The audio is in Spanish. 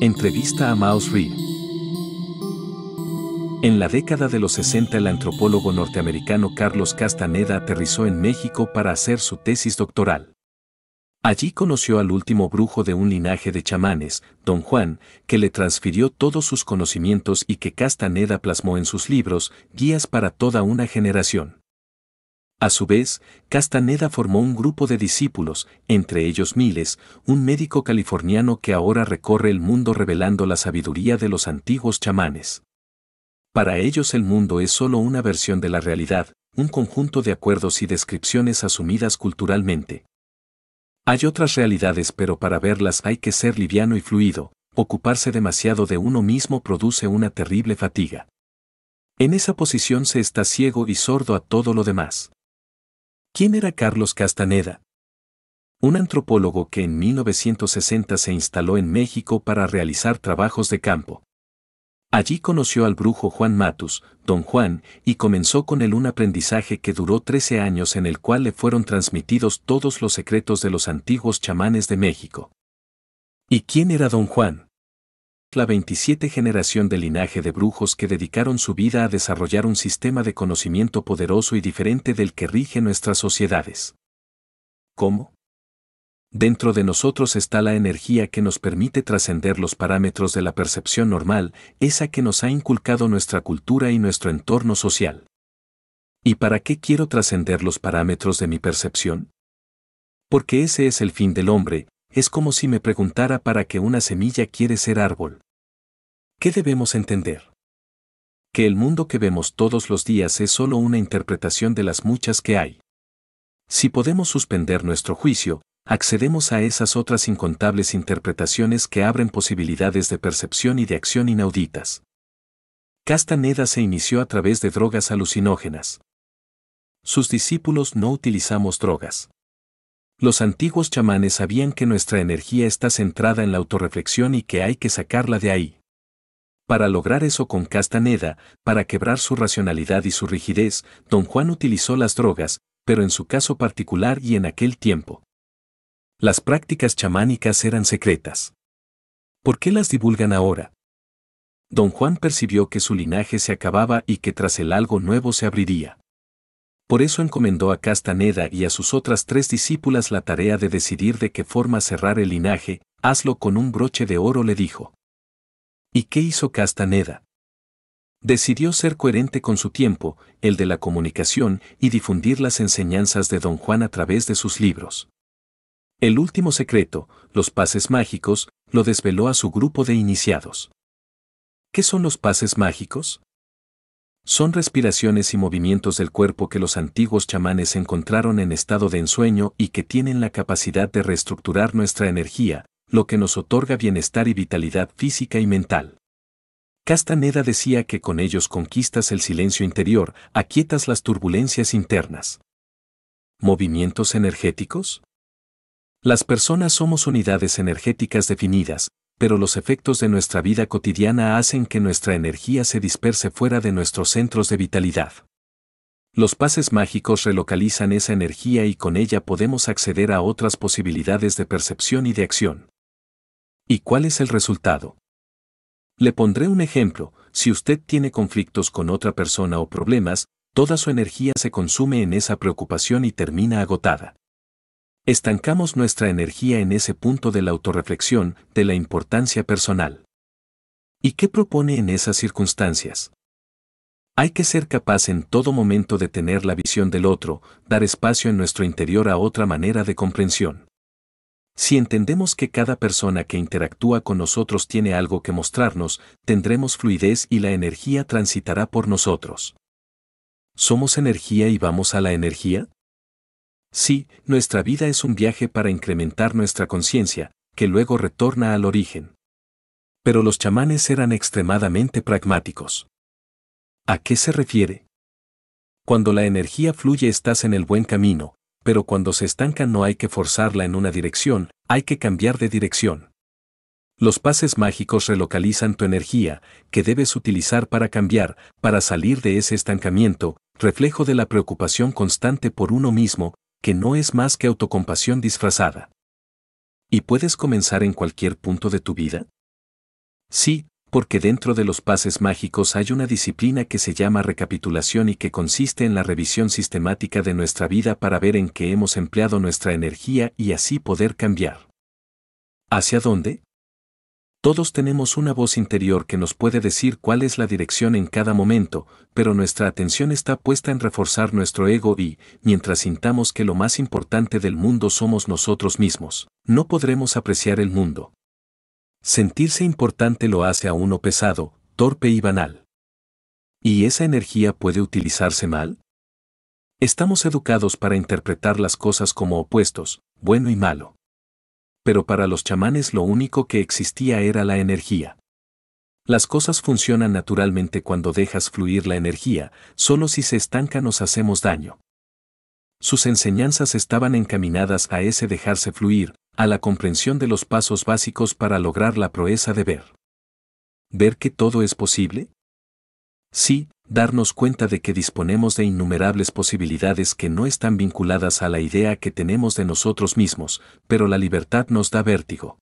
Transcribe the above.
Entrevista a Mouse Reed. En la década de los 60 el antropólogo norteamericano Carlos Castaneda aterrizó en México para hacer su tesis doctoral. Allí conoció al último brujo de un linaje de chamanes, don Juan, que le transfirió todos sus conocimientos y que Castaneda plasmó en sus libros, guías para toda una generación. A su vez, Castaneda formó un grupo de discípulos, entre ellos Miles, un médico californiano que ahora recorre el mundo revelando la sabiduría de los antiguos chamanes. Para ellos el mundo es solo una versión de la realidad, un conjunto de acuerdos y descripciones asumidas culturalmente. Hay otras realidades pero para verlas hay que ser liviano y fluido, ocuparse demasiado de uno mismo produce una terrible fatiga. En esa posición se está ciego y sordo a todo lo demás. ¿Quién era Carlos Castaneda? Un antropólogo que en 1960 se instaló en México para realizar trabajos de campo. Allí conoció al brujo Juan Matus, don Juan, y comenzó con él un aprendizaje que duró 13 años en el cual le fueron transmitidos todos los secretos de los antiguos chamanes de México. ¿Y quién era don Juan? la 27 generación de linaje de brujos que dedicaron su vida a desarrollar un sistema de conocimiento poderoso y diferente del que rige nuestras sociedades. ¿Cómo? Dentro de nosotros está la energía que nos permite trascender los parámetros de la percepción normal, esa que nos ha inculcado nuestra cultura y nuestro entorno social. ¿Y para qué quiero trascender los parámetros de mi percepción? Porque ese es el fin del hombre, es como si me preguntara para qué una semilla quiere ser árbol. ¿Qué debemos entender? Que el mundo que vemos todos los días es solo una interpretación de las muchas que hay. Si podemos suspender nuestro juicio, accedemos a esas otras incontables interpretaciones que abren posibilidades de percepción y de acción inauditas. Castaneda se inició a través de drogas alucinógenas. Sus discípulos no utilizamos drogas. Los antiguos chamanes sabían que nuestra energía está centrada en la autorreflexión y que hay que sacarla de ahí. Para lograr eso con Castaneda, para quebrar su racionalidad y su rigidez, don Juan utilizó las drogas, pero en su caso particular y en aquel tiempo. Las prácticas chamánicas eran secretas. ¿Por qué las divulgan ahora? Don Juan percibió que su linaje se acababa y que tras el algo nuevo se abriría. Por eso encomendó a Castaneda y a sus otras tres discípulas la tarea de decidir de qué forma cerrar el linaje, hazlo con un broche de oro le dijo. ¿Y qué hizo Castaneda? Decidió ser coherente con su tiempo, el de la comunicación, y difundir las enseñanzas de don Juan a través de sus libros. El último secreto, los pases mágicos, lo desveló a su grupo de iniciados. ¿Qué son los pases mágicos? Son respiraciones y movimientos del cuerpo que los antiguos chamanes encontraron en estado de ensueño y que tienen la capacidad de reestructurar nuestra energía, lo que nos otorga bienestar y vitalidad física y mental. Castaneda decía que con ellos conquistas el silencio interior, aquietas las turbulencias internas. ¿Movimientos energéticos? Las personas somos unidades energéticas definidas, pero los efectos de nuestra vida cotidiana hacen que nuestra energía se disperse fuera de nuestros centros de vitalidad. Los pases mágicos relocalizan esa energía y con ella podemos acceder a otras posibilidades de percepción y de acción. ¿Y cuál es el resultado? Le pondré un ejemplo, si usted tiene conflictos con otra persona o problemas, toda su energía se consume en esa preocupación y termina agotada. Estancamos nuestra energía en ese punto de la autorreflexión, de la importancia personal. ¿Y qué propone en esas circunstancias? Hay que ser capaz en todo momento de tener la visión del otro, dar espacio en nuestro interior a otra manera de comprensión. Si entendemos que cada persona que interactúa con nosotros tiene algo que mostrarnos, tendremos fluidez y la energía transitará por nosotros. ¿Somos energía y vamos a la energía? Sí, nuestra vida es un viaje para incrementar nuestra conciencia, que luego retorna al origen. Pero los chamanes eran extremadamente pragmáticos. ¿A qué se refiere? Cuando la energía fluye estás en el buen camino, pero cuando se estanca no hay que forzarla en una dirección, hay que cambiar de dirección. Los pases mágicos relocalizan tu energía, que debes utilizar para cambiar, para salir de ese estancamiento, reflejo de la preocupación constante por uno mismo, que no es más que autocompasión disfrazada. ¿Y puedes comenzar en cualquier punto de tu vida? Sí, porque dentro de los pases mágicos hay una disciplina que se llama recapitulación y que consiste en la revisión sistemática de nuestra vida para ver en qué hemos empleado nuestra energía y así poder cambiar. ¿Hacia dónde? Todos tenemos una voz interior que nos puede decir cuál es la dirección en cada momento, pero nuestra atención está puesta en reforzar nuestro ego y, mientras sintamos que lo más importante del mundo somos nosotros mismos, no podremos apreciar el mundo. Sentirse importante lo hace a uno pesado, torpe y banal. ¿Y esa energía puede utilizarse mal? Estamos educados para interpretar las cosas como opuestos, bueno y malo pero para los chamanes lo único que existía era la energía. Las cosas funcionan naturalmente cuando dejas fluir la energía, solo si se estanca nos hacemos daño. Sus enseñanzas estaban encaminadas a ese dejarse fluir, a la comprensión de los pasos básicos para lograr la proeza de ver. ¿Ver que todo es posible? Sí, darnos cuenta de que disponemos de innumerables posibilidades que no están vinculadas a la idea que tenemos de nosotros mismos, pero la libertad nos da vértigo.